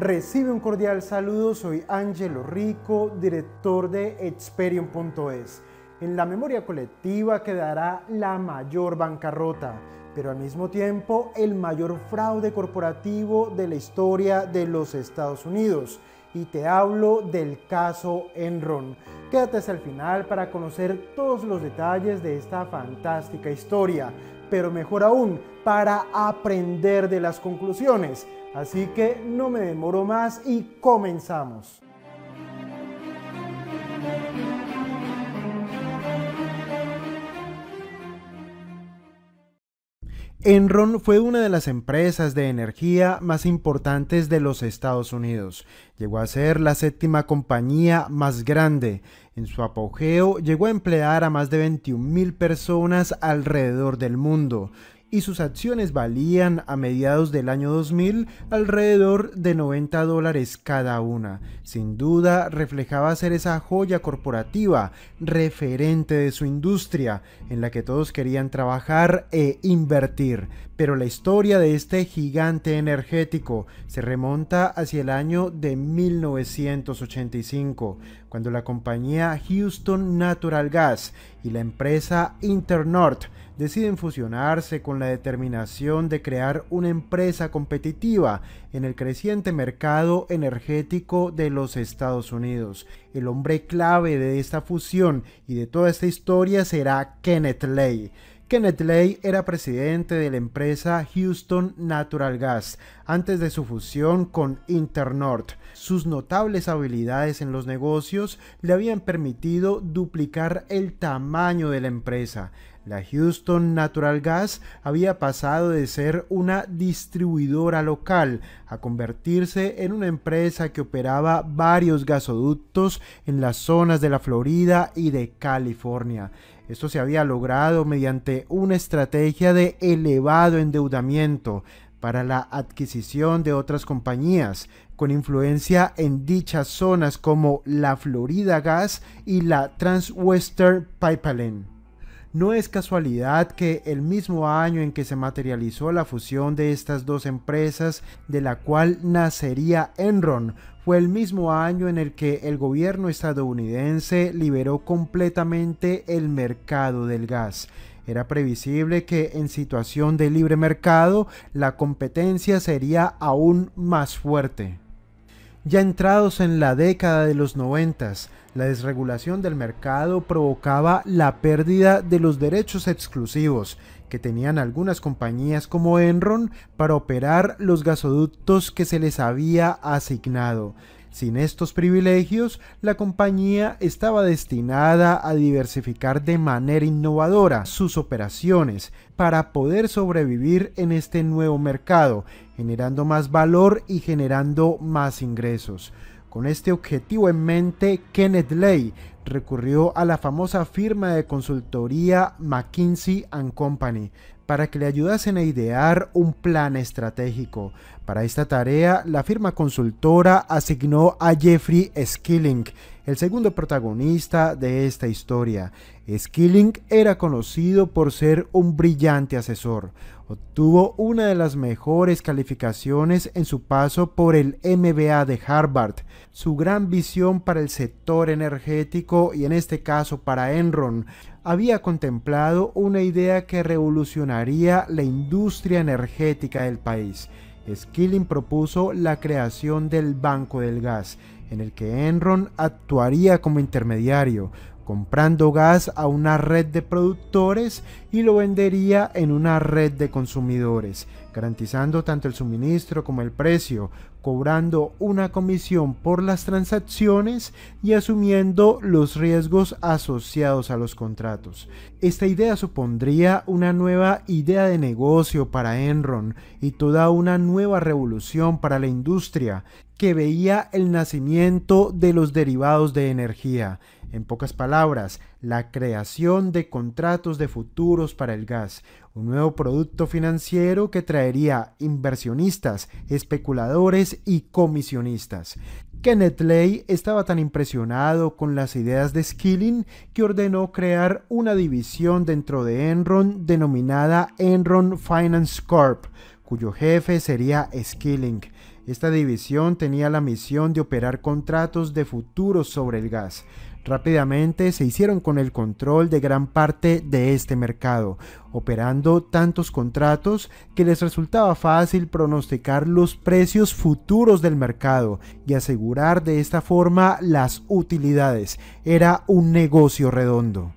Recibe un cordial saludo, soy Angelo Rico, director de Experion.es. En la memoria colectiva quedará la mayor bancarrota, pero al mismo tiempo el mayor fraude corporativo de la historia de los Estados Unidos. Y te hablo del caso Enron. Quédate hasta el final para conocer todos los detalles de esta fantástica historia, pero mejor aún, para aprender de las conclusiones Así que no me demoro más y comenzamos. Enron fue una de las empresas de energía más importantes de los Estados Unidos. Llegó a ser la séptima compañía más grande. En su apogeo llegó a emplear a más de mil personas alrededor del mundo y sus acciones valían a mediados del año 2000 alrededor de 90 dólares cada una. Sin duda reflejaba ser esa joya corporativa, referente de su industria, en la que todos querían trabajar e invertir. Pero la historia de este gigante energético se remonta hacia el año de 1985, cuando la compañía Houston Natural Gas y la empresa Internorth deciden fusionarse con la determinación de crear una empresa competitiva en el creciente mercado energético de los Estados Unidos. El hombre clave de esta fusión y de toda esta historia será Kenneth Lay, Kenneth Lay era presidente de la empresa Houston Natural Gas antes de su fusión con InterNorth. Sus notables habilidades en los negocios le habían permitido duplicar el tamaño de la empresa. La Houston Natural Gas había pasado de ser una distribuidora local a convertirse en una empresa que operaba varios gasoductos en las zonas de la Florida y de California. Esto se había logrado mediante una estrategia de elevado endeudamiento para la adquisición de otras compañías con influencia en dichas zonas como la Florida Gas y la Transwestern Pipeline. No es casualidad que el mismo año en que se materializó la fusión de estas dos empresas, de la cual nacería Enron, fue el mismo año en el que el gobierno estadounidense liberó completamente el mercado del gas. Era previsible que en situación de libre mercado la competencia sería aún más fuerte. Ya entrados en la década de los noventas, la desregulación del mercado provocaba la pérdida de los derechos exclusivos que tenían algunas compañías como Enron para operar los gasoductos que se les había asignado. Sin estos privilegios, la compañía estaba destinada a diversificar de manera innovadora sus operaciones para poder sobrevivir en este nuevo mercado generando más valor y generando más ingresos. Con este objetivo en mente, Kenneth Lay recurrió a la famosa firma de consultoría McKinsey ⁇ Company para que le ayudasen a idear un plan estratégico. Para esta tarea, la firma consultora asignó a Jeffrey Skilling, el segundo protagonista de esta historia. Skilling era conocido por ser un brillante asesor. Obtuvo una de las mejores calificaciones en su paso por el MBA de Harvard. Su gran visión para el sector energético y en este caso para Enron había contemplado una idea que revolucionaría la industria energética del país. Skilling propuso la creación del Banco del Gas, en el que Enron actuaría como intermediario, comprando gas a una red de productores y lo vendería en una red de consumidores, garantizando tanto el suministro como el precio, cobrando una comisión por las transacciones y asumiendo los riesgos asociados a los contratos. Esta idea supondría una nueva idea de negocio para Enron y toda una nueva revolución para la industria que veía el nacimiento de los derivados de energía en pocas palabras, la creación de contratos de futuros para el gas, un nuevo producto financiero que traería inversionistas, especuladores y comisionistas. Kenneth Lay estaba tan impresionado con las ideas de Skilling que ordenó crear una división dentro de Enron denominada Enron Finance Corp, cuyo jefe sería Skilling. Esta división tenía la misión de operar contratos de futuros sobre el gas. Rápidamente se hicieron con el control de gran parte de este mercado, operando tantos contratos que les resultaba fácil pronosticar los precios futuros del mercado y asegurar de esta forma las utilidades. Era un negocio redondo.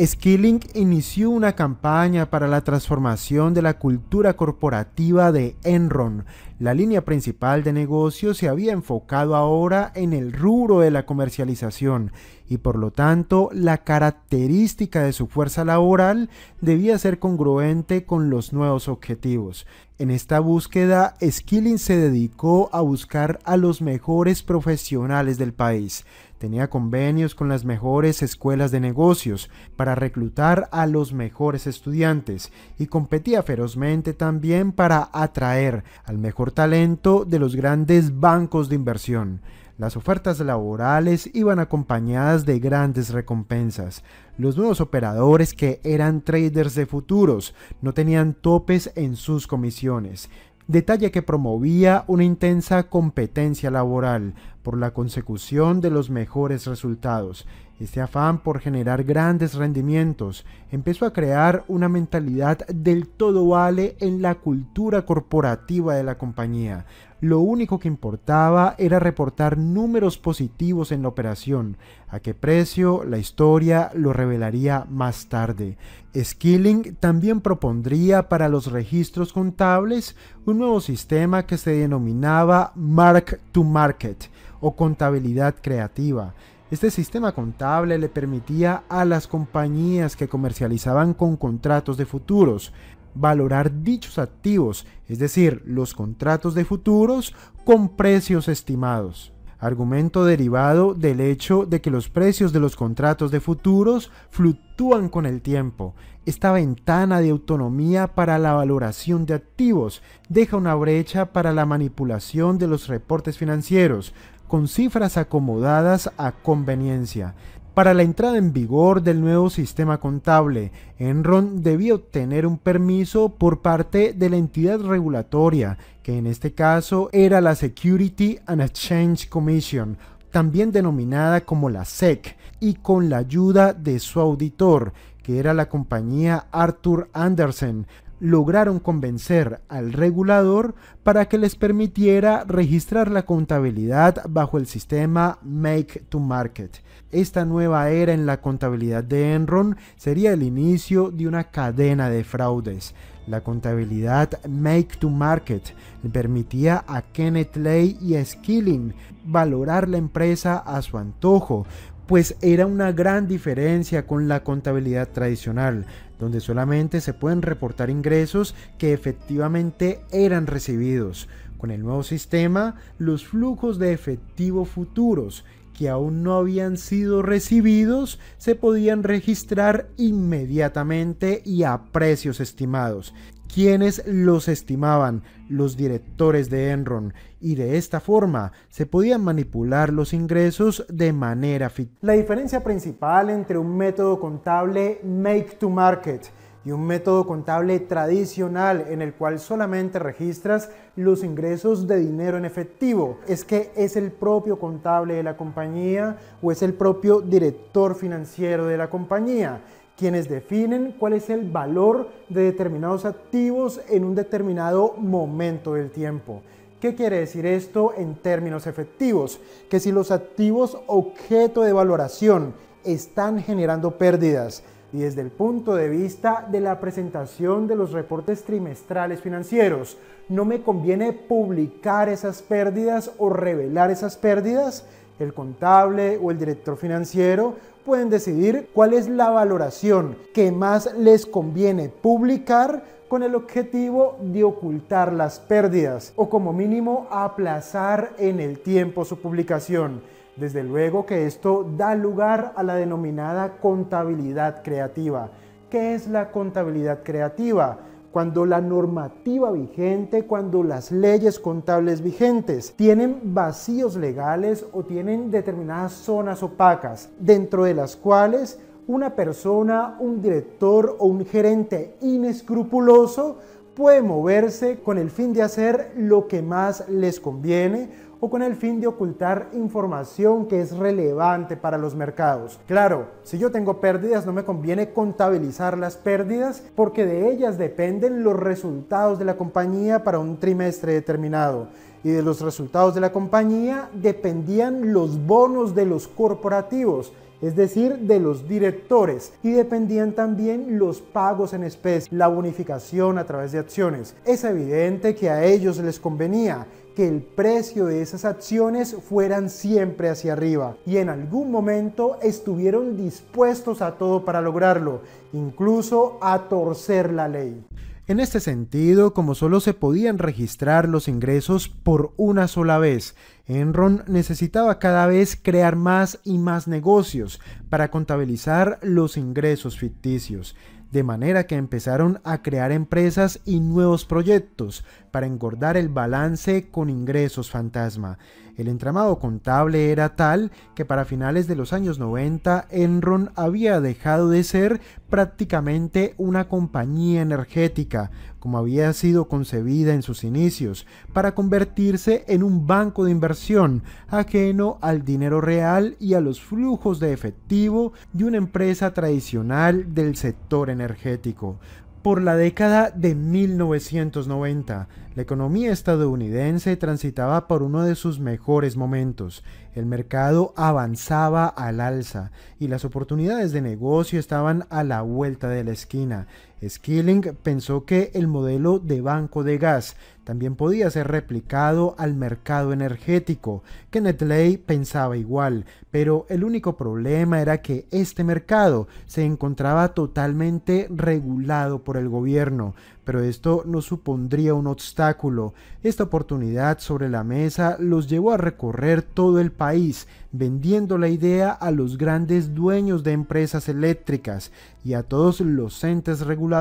Skilling inició una campaña para la transformación de la cultura corporativa de Enron. La línea principal de negocio se había enfocado ahora en el rubro de la comercialización y por lo tanto la característica de su fuerza laboral debía ser congruente con los nuevos objetivos. En esta búsqueda, Skilling se dedicó a buscar a los mejores profesionales del país. Tenía convenios con las mejores escuelas de negocios para reclutar a los mejores estudiantes y competía ferozmente también para atraer al mejor talento de los grandes bancos de inversión. Las ofertas laborales iban acompañadas de grandes recompensas. Los nuevos operadores que eran traders de futuros no tenían topes en sus comisiones, detalle que promovía una intensa competencia laboral por la consecución de los mejores resultados este afán por generar grandes rendimientos empezó a crear una mentalidad del todo vale en la cultura corporativa de la compañía. Lo único que importaba era reportar números positivos en la operación, a qué precio la historia lo revelaría más tarde. Skilling también propondría para los registros contables un nuevo sistema que se denominaba Mark to Market o contabilidad creativa, este sistema contable le permitía a las compañías que comercializaban con contratos de futuros valorar dichos activos, es decir, los contratos de futuros con precios estimados argumento derivado del hecho de que los precios de los contratos de futuros fluctúan con el tiempo. Esta ventana de autonomía para la valoración de activos deja una brecha para la manipulación de los reportes financieros, con cifras acomodadas a conveniencia. Para la entrada en vigor del nuevo sistema contable, Enron debió obtener un permiso por parte de la entidad regulatoria, que en este caso era la Security and Exchange Commission, también denominada como la SEC, y con la ayuda de su auditor, que era la compañía Arthur Andersen, lograron convencer al regulador para que les permitiera registrar la contabilidad bajo el sistema Make to Market. Esta nueva era en la contabilidad de Enron sería el inicio de una cadena de fraudes. La contabilidad Make to Market permitía a Kenneth Lay y a Skilling valorar la empresa a su antojo, pues era una gran diferencia con la contabilidad tradicional, donde solamente se pueden reportar ingresos que efectivamente eran recibidos. Con el nuevo sistema, los flujos de efectivo futuros que aún no habían sido recibidos se podían registrar inmediatamente y a precios estimados, quienes los estimaban los directores de Enron y de esta forma se podían manipular los ingresos de manera ficticia. La diferencia principal entre un método contable make to market y un método contable tradicional en el cual solamente registras los ingresos de dinero en efectivo. Es que es el propio contable de la compañía o es el propio director financiero de la compañía quienes definen cuál es el valor de determinados activos en un determinado momento del tiempo. ¿Qué quiere decir esto en términos efectivos? Que si los activos objeto de valoración están generando pérdidas, y desde el punto de vista de la presentación de los reportes trimestrales financieros, ¿no me conviene publicar esas pérdidas o revelar esas pérdidas? El contable o el director financiero pueden decidir cuál es la valoración que más les conviene publicar con el objetivo de ocultar las pérdidas o como mínimo aplazar en el tiempo su publicación. Desde luego que esto da lugar a la denominada contabilidad creativa. ¿Qué es la contabilidad creativa? cuando la normativa vigente, cuando las leyes contables vigentes tienen vacíos legales o tienen determinadas zonas opacas dentro de las cuales una persona, un director o un gerente inescrupuloso puede moverse con el fin de hacer lo que más les conviene o con el fin de ocultar información que es relevante para los mercados. Claro, si yo tengo pérdidas no me conviene contabilizar las pérdidas porque de ellas dependen los resultados de la compañía para un trimestre determinado y de los resultados de la compañía dependían los bonos de los corporativos, es decir, de los directores, y dependían también los pagos en especie, la bonificación a través de acciones. Es evidente que a ellos les convenía que el precio de esas acciones fueran siempre hacia arriba y en algún momento estuvieron dispuestos a todo para lograrlo, incluso a torcer la ley. En este sentido, como solo se podían registrar los ingresos por una sola vez, Enron necesitaba cada vez crear más y más negocios para contabilizar los ingresos ficticios de manera que empezaron a crear empresas y nuevos proyectos para engordar el balance con ingresos fantasma. El entramado contable era tal que para finales de los años 90 Enron había dejado de ser prácticamente una compañía energética, como había sido concebida en sus inicios, para convertirse en un banco de inversión ajeno al dinero real y a los flujos de efectivo de una empresa tradicional del sector energético. Por la década de 1990, la economía estadounidense transitaba por uno de sus mejores momentos, el mercado avanzaba al alza y las oportunidades de negocio estaban a la vuelta de la esquina, Skilling pensó que el modelo de banco de gas también podía ser replicado al mercado energético. Kenneth Lay pensaba igual, pero el único problema era que este mercado se encontraba totalmente regulado por el gobierno, pero esto no supondría un obstáculo. Esta oportunidad sobre la mesa los llevó a recorrer todo el país, vendiendo la idea a los grandes dueños de empresas eléctricas y a todos los entes reguladores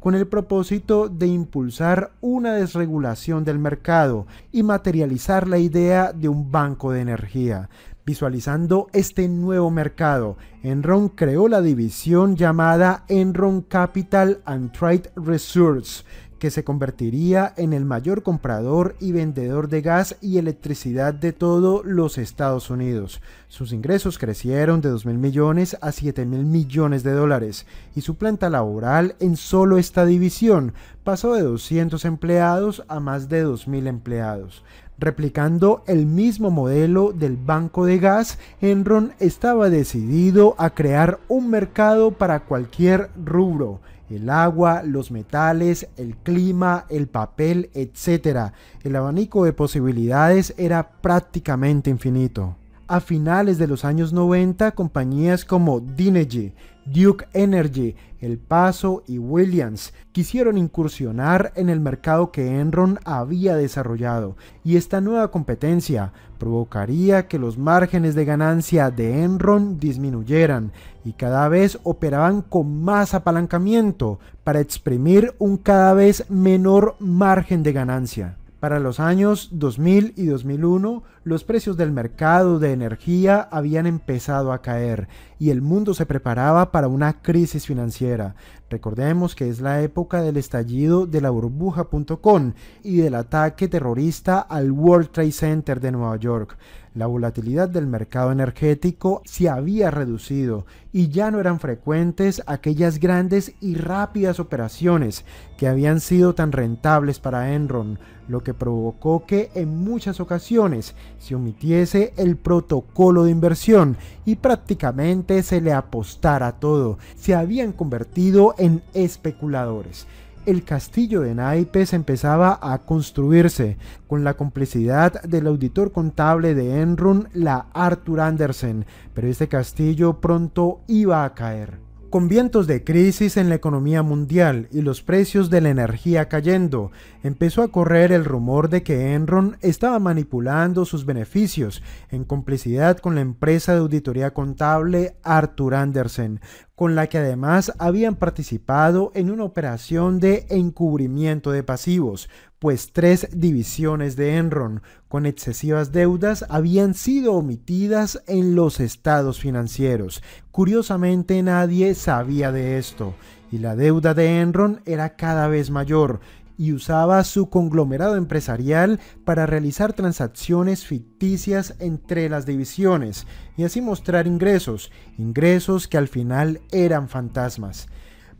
con el propósito de impulsar una desregulación del mercado y materializar la idea de un banco de energía. Visualizando este nuevo mercado, Enron creó la división llamada Enron Capital and Trade Resources que se convertiría en el mayor comprador y vendedor de gas y electricidad de todos los Estados Unidos. Sus ingresos crecieron de mil millones a mil millones de dólares y su planta laboral en solo esta división pasó de 200 empleados a más de 2.000 empleados. Replicando el mismo modelo del banco de gas, Enron estaba decidido a crear un mercado para cualquier rubro el agua, los metales, el clima, el papel, etc. El abanico de posibilidades era prácticamente infinito. A finales de los años 90, compañías como Dynegy, Duke Energy, El Paso y Williams quisieron incursionar en el mercado que Enron había desarrollado y esta nueva competencia provocaría que los márgenes de ganancia de Enron disminuyeran y cada vez operaban con más apalancamiento para exprimir un cada vez menor margen de ganancia. Para los años 2000 y 2001, los precios del mercado de energía habían empezado a caer y el mundo se preparaba para una crisis financiera. Recordemos que es la época del estallido de la burbuja.com y del ataque terrorista al World Trade Center de Nueva York. La volatilidad del mercado energético se había reducido y ya no eran frecuentes aquellas grandes y rápidas operaciones que habían sido tan rentables para Enron, lo que provocó que en muchas ocasiones se omitiese el protocolo de inversión y prácticamente se le apostara todo. Se habían convertido en especuladores el castillo de naipes empezaba a construirse, con la complicidad del auditor contable de Enron, la Arthur Andersen, pero este castillo pronto iba a caer. Con vientos de crisis en la economía mundial y los precios de la energía cayendo, empezó a correr el rumor de que Enron estaba manipulando sus beneficios en complicidad con la empresa de auditoría contable Arthur Andersen, con la que además habían participado en una operación de encubrimiento de pasivos, pues tres divisiones de Enron con excesivas deudas habían sido omitidas en los estados financieros. Curiosamente nadie sabía de esto, y la deuda de Enron era cada vez mayor, y usaba su conglomerado empresarial para realizar transacciones ficticias entre las divisiones y así mostrar ingresos, ingresos que al final eran fantasmas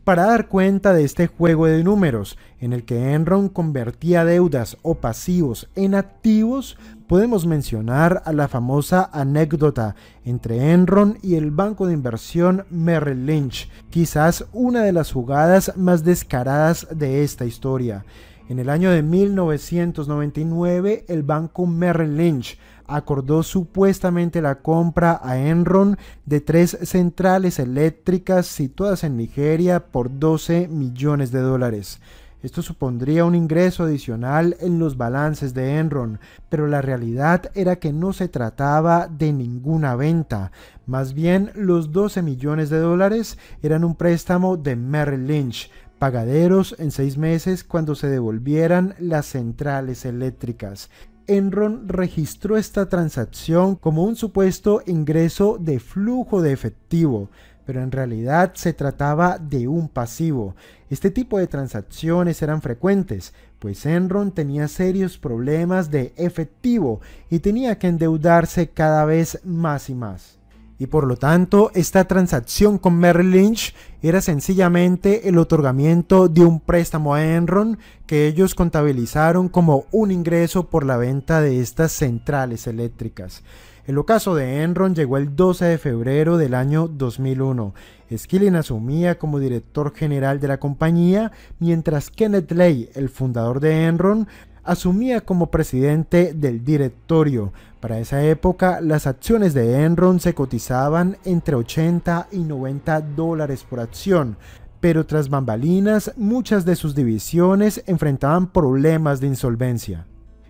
para dar cuenta de este juego de números, en el que Enron convertía deudas o pasivos en activos, podemos mencionar a la famosa anécdota entre Enron y el banco de inversión Merrill Lynch, quizás una de las jugadas más descaradas de esta historia. En el año de 1999, el banco Merrill Lynch acordó supuestamente la compra a Enron de tres centrales eléctricas situadas en Nigeria por 12 millones de dólares. Esto supondría un ingreso adicional en los balances de Enron, pero la realidad era que no se trataba de ninguna venta. Más bien, los 12 millones de dólares eran un préstamo de Merrill Lynch, pagaderos en seis meses cuando se devolvieran las centrales eléctricas. Enron registró esta transacción como un supuesto ingreso de flujo de efectivo, pero en realidad se trataba de un pasivo. Este tipo de transacciones eran frecuentes, pues Enron tenía serios problemas de efectivo y tenía que endeudarse cada vez más y más y por lo tanto esta transacción con Merrill Lynch era sencillamente el otorgamiento de un préstamo a Enron que ellos contabilizaron como un ingreso por la venta de estas centrales eléctricas. El ocaso de Enron llegó el 12 de febrero del año 2001. Skilling asumía como director general de la compañía, mientras Kenneth Lay, el fundador de Enron, asumía como presidente del directorio. Para esa época, las acciones de Enron se cotizaban entre 80 y 90 dólares por acción, pero tras bambalinas muchas de sus divisiones enfrentaban problemas de insolvencia.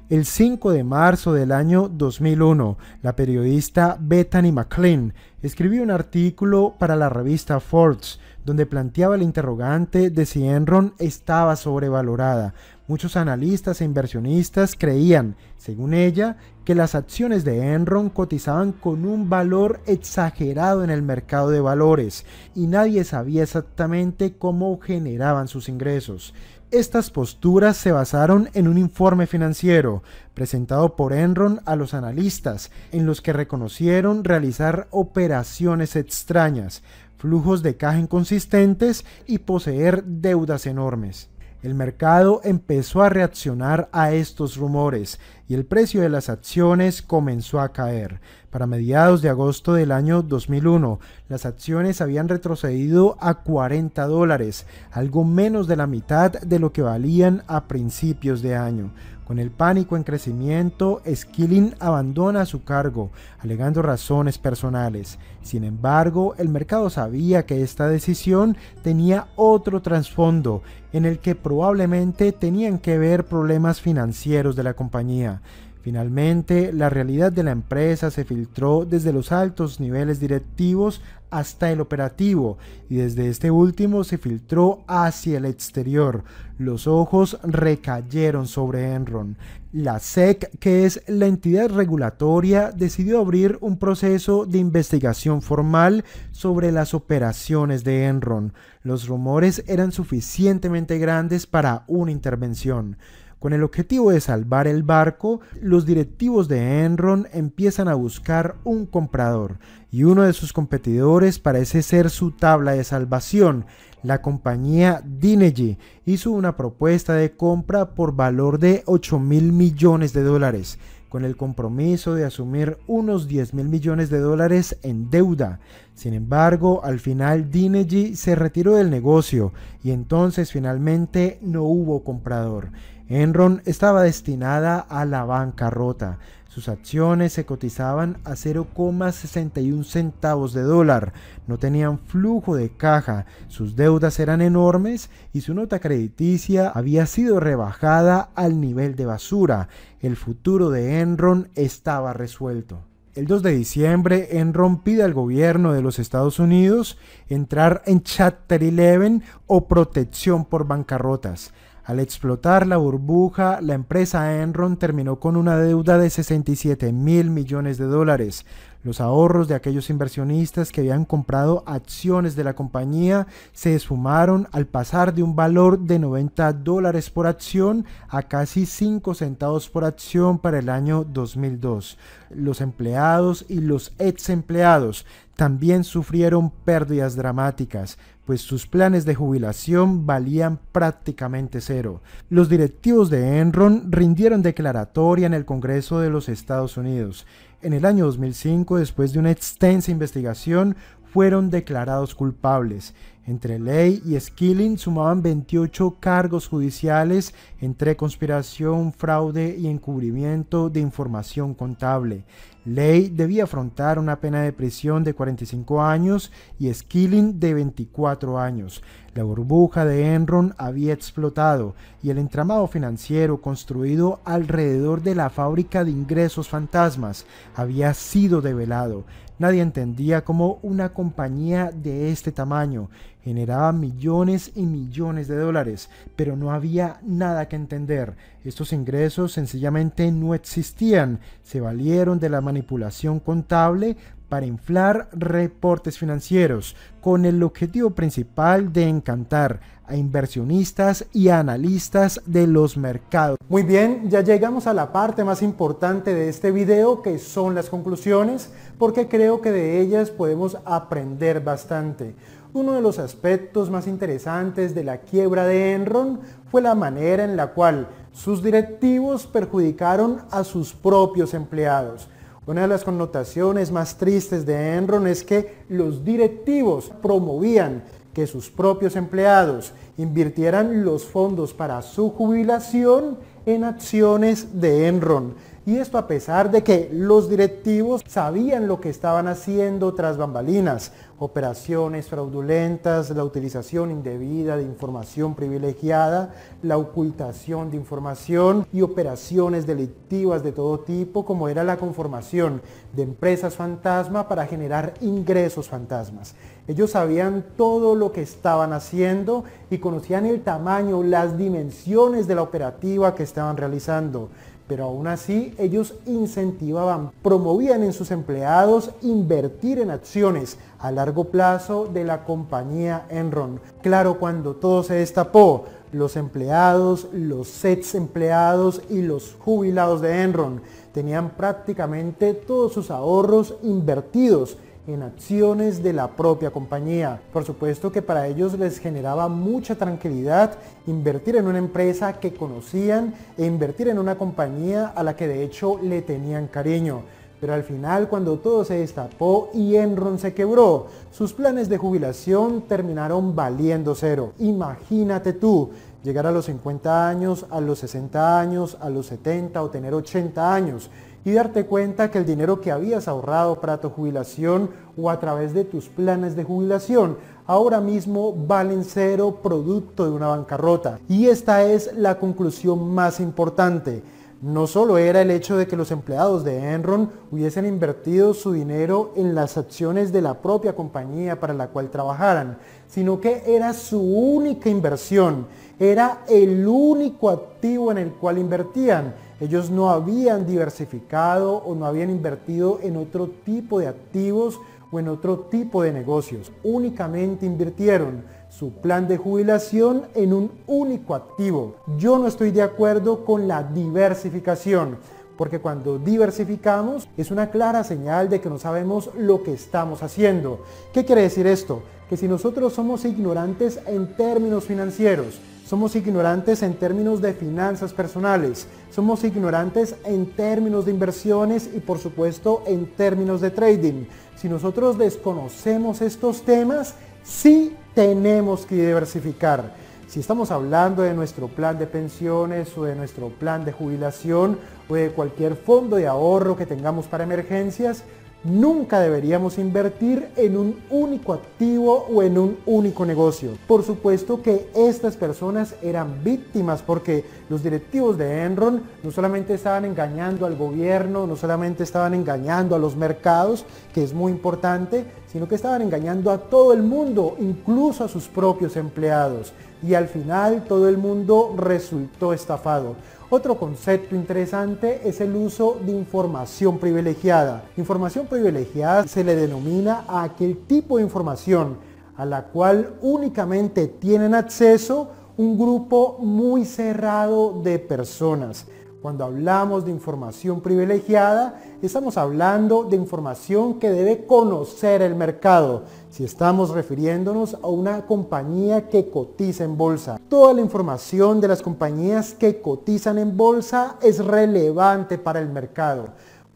El 5 de marzo del año 2001, la periodista Bethany McLean escribió un artículo para la revista Forbes donde planteaba el interrogante de si Enron estaba sobrevalorada, Muchos analistas e inversionistas creían, según ella, que las acciones de Enron cotizaban con un valor exagerado en el mercado de valores y nadie sabía exactamente cómo generaban sus ingresos. Estas posturas se basaron en un informe financiero presentado por Enron a los analistas, en los que reconocieron realizar operaciones extrañas, flujos de caja inconsistentes y poseer deudas enormes. El mercado empezó a reaccionar a estos rumores y el precio de las acciones comenzó a caer. Para mediados de agosto del año 2001, las acciones habían retrocedido a 40 dólares, algo menos de la mitad de lo que valían a principios de año con el pánico en crecimiento, Skilling abandona su cargo, alegando razones personales. Sin embargo, el mercado sabía que esta decisión tenía otro trasfondo, en el que probablemente tenían que ver problemas financieros de la compañía. Finalmente, la realidad de la empresa se filtró desde los altos niveles directivos hasta el operativo y desde este último se filtró hacia el exterior. Los ojos recayeron sobre Enron. La SEC, que es la entidad regulatoria, decidió abrir un proceso de investigación formal sobre las operaciones de Enron. Los rumores eran suficientemente grandes para una intervención. Con el objetivo de salvar el barco, los directivos de Enron empiezan a buscar un comprador y uno de sus competidores parece ser su tabla de salvación, la compañía Dinegy hizo una propuesta de compra por valor de 8 mil millones de dólares, con el compromiso de asumir unos 10 mil millones de dólares en deuda. Sin embargo, al final Dinegy se retiró del negocio y entonces finalmente no hubo comprador. Enron estaba destinada a la bancarrota. Sus acciones se cotizaban a 0,61 centavos de dólar, no tenían flujo de caja, sus deudas eran enormes y su nota crediticia había sido rebajada al nivel de basura. El futuro de Enron estaba resuelto. El 2 de diciembre, Enron pide al gobierno de los Estados Unidos entrar en Chapter 11 o protección por bancarrotas. Al explotar la burbuja, la empresa Enron terminó con una deuda de 67 mil millones de dólares. Los ahorros de aquellos inversionistas que habían comprado acciones de la compañía se esfumaron al pasar de un valor de 90 dólares por acción a casi 5 centavos por acción para el año 2002. Los empleados y los ex empleados también sufrieron pérdidas dramáticas pues sus planes de jubilación valían prácticamente cero. Los directivos de Enron rindieron declaratoria en el Congreso de los Estados Unidos. En el año 2005, después de una extensa investigación, fueron declarados culpables. Entre Ley y Skilling sumaban 28 cargos judiciales entre conspiración, fraude y encubrimiento de información contable. Ley debía afrontar una pena de prisión de 45 años y Skilling de 24 años. La burbuja de Enron había explotado y el entramado financiero construido alrededor de la fábrica de ingresos fantasmas había sido develado. Nadie entendía cómo una compañía de este tamaño, generaba millones y millones de dólares, pero no había nada que entender. Estos ingresos sencillamente no existían, se valieron de la manipulación contable para inflar reportes financieros, con el objetivo principal de encantar a inversionistas y analistas de los mercados. Muy bien, ya llegamos a la parte más importante de este video, que son las conclusiones, porque creo que de ellas podemos aprender bastante. Uno de los aspectos más interesantes de la quiebra de Enron fue la manera en la cual sus directivos perjudicaron a sus propios empleados. Una de las connotaciones más tristes de Enron es que los directivos promovían que sus propios empleados invirtieran los fondos para su jubilación en acciones de Enron. Y esto a pesar de que los directivos sabían lo que estaban haciendo tras bambalinas, operaciones fraudulentas, la utilización indebida de información privilegiada, la ocultación de información y operaciones delictivas de todo tipo, como era la conformación de empresas fantasma para generar ingresos fantasmas. Ellos sabían todo lo que estaban haciendo y conocían el tamaño, las dimensiones de la operativa que estaban realizando. Pero aún así, ellos incentivaban, promovían en sus empleados invertir en acciones a largo plazo de la compañía Enron. Claro, cuando todo se destapó, los empleados, los sets empleados y los jubilados de Enron tenían prácticamente todos sus ahorros invertidos en acciones de la propia compañía. Por supuesto que para ellos les generaba mucha tranquilidad invertir en una empresa que conocían e invertir en una compañía a la que de hecho le tenían cariño. Pero al final, cuando todo se destapó y Enron se quebró, sus planes de jubilación terminaron valiendo cero. Imagínate tú, llegar a los 50 años, a los 60 años, a los 70 o tener 80 años y darte cuenta que el dinero que habías ahorrado para tu jubilación o a través de tus planes de jubilación ahora mismo valen cero producto de una bancarrota. Y esta es la conclusión más importante. No solo era el hecho de que los empleados de Enron hubiesen invertido su dinero en las acciones de la propia compañía para la cual trabajaran, sino que era su única inversión, era el único activo en el cual invertían ellos no habían diversificado o no habían invertido en otro tipo de activos o en otro tipo de negocios. Únicamente invirtieron su plan de jubilación en un único activo. Yo no estoy de acuerdo con la diversificación porque cuando diversificamos es una clara señal de que no sabemos lo que estamos haciendo. ¿Qué quiere decir esto? Que si nosotros somos ignorantes en términos financieros, somos ignorantes en términos de finanzas personales. Somos ignorantes en términos de inversiones y por supuesto en términos de trading. Si nosotros desconocemos estos temas, sí tenemos que diversificar. Si estamos hablando de nuestro plan de pensiones o de nuestro plan de jubilación o de cualquier fondo de ahorro que tengamos para emergencias, Nunca deberíamos invertir en un único activo o en un único negocio. Por supuesto que estas personas eran víctimas porque los directivos de Enron no solamente estaban engañando al gobierno, no solamente estaban engañando a los mercados, que es muy importante, sino que estaban engañando a todo el mundo, incluso a sus propios empleados. Y al final todo el mundo resultó estafado. Otro concepto interesante es el uso de información privilegiada. Información privilegiada se le denomina a aquel tipo de información a la cual únicamente tienen acceso un grupo muy cerrado de personas. Cuando hablamos de información privilegiada, estamos hablando de información que debe conocer el mercado, si estamos refiriéndonos a una compañía que cotiza en bolsa. Toda la información de las compañías que cotizan en bolsa es relevante para el mercado.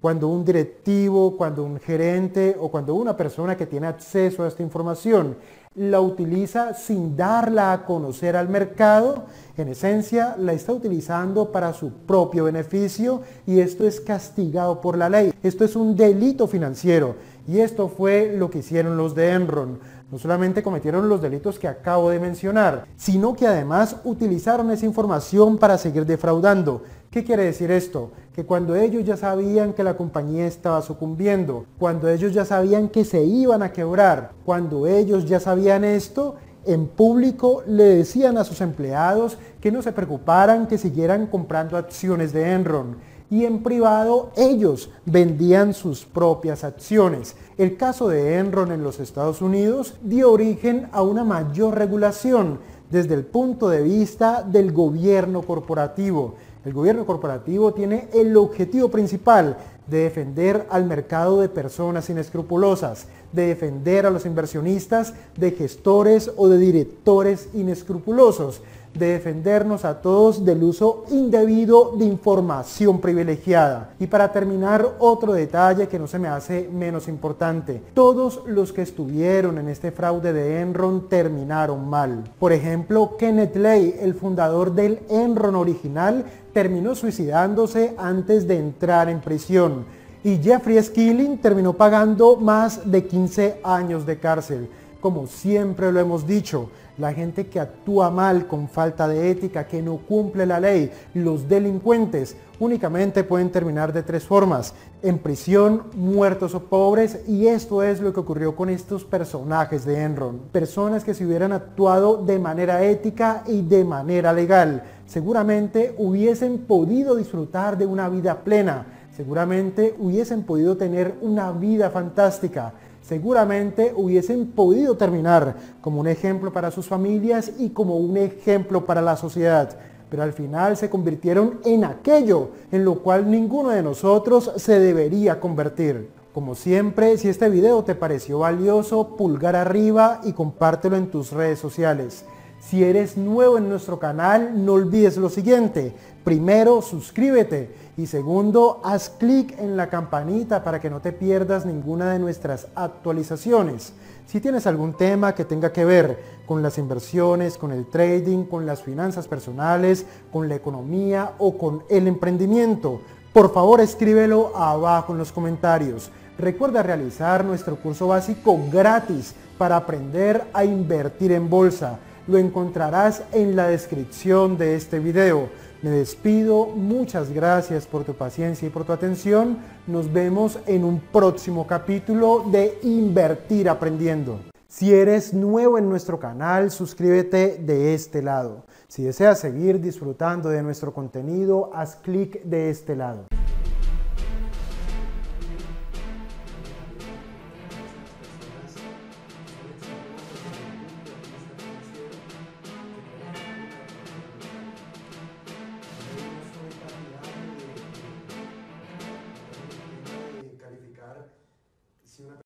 Cuando un directivo, cuando un gerente o cuando una persona que tiene acceso a esta información la utiliza sin darla a conocer al mercado, en esencia la está utilizando para su propio beneficio y esto es castigado por la ley. Esto es un delito financiero y esto fue lo que hicieron los de Enron. No solamente cometieron los delitos que acabo de mencionar, sino que además utilizaron esa información para seguir defraudando. ¿Qué quiere decir esto? Que cuando ellos ya sabían que la compañía estaba sucumbiendo, cuando ellos ya sabían que se iban a quebrar, cuando ellos ya sabían esto, en público le decían a sus empleados que no se preocuparan, que siguieran comprando acciones de Enron y en privado ellos vendían sus propias acciones. El caso de Enron en los Estados Unidos dio origen a una mayor regulación desde el punto de vista del gobierno corporativo. El gobierno corporativo tiene el objetivo principal de defender al mercado de personas inescrupulosas, de defender a los inversionistas, de gestores o de directores inescrupulosos, de defendernos a todos del uso indebido de información privilegiada. Y para terminar, otro detalle que no se me hace menos importante. Todos los que estuvieron en este fraude de Enron terminaron mal. Por ejemplo, Kenneth Lay, el fundador del Enron original, terminó suicidándose antes de entrar en prisión y Jeffrey Skilling terminó pagando más de 15 años de cárcel. Como siempre lo hemos dicho, la gente que actúa mal con falta de ética, que no cumple la ley, los delincuentes, únicamente pueden terminar de tres formas, en prisión, muertos o pobres, y esto es lo que ocurrió con estos personajes de Enron, personas que si hubieran actuado de manera ética y de manera legal, seguramente hubiesen podido disfrutar de una vida plena, seguramente hubiesen podido tener una vida fantástica, seguramente hubiesen podido terminar como un ejemplo para sus familias y como un ejemplo para la sociedad. Pero al final se convirtieron en aquello en lo cual ninguno de nosotros se debería convertir. Como siempre, si este video te pareció valioso, pulgar arriba y compártelo en tus redes sociales. Si eres nuevo en nuestro canal, no olvides lo siguiente. Primero, suscríbete y segundo, haz clic en la campanita para que no te pierdas ninguna de nuestras actualizaciones. Si tienes algún tema que tenga que ver con las inversiones, con el trading, con las finanzas personales, con la economía o con el emprendimiento, por favor escríbelo abajo en los comentarios. Recuerda realizar nuestro curso básico gratis para aprender a invertir en bolsa. Lo encontrarás en la descripción de este video. Me despido, muchas gracias por tu paciencia y por tu atención. Nos vemos en un próximo capítulo de Invertir Aprendiendo. Si eres nuevo en nuestro canal, suscríbete de este lado. Si deseas seguir disfrutando de nuestro contenido, haz clic de este lado.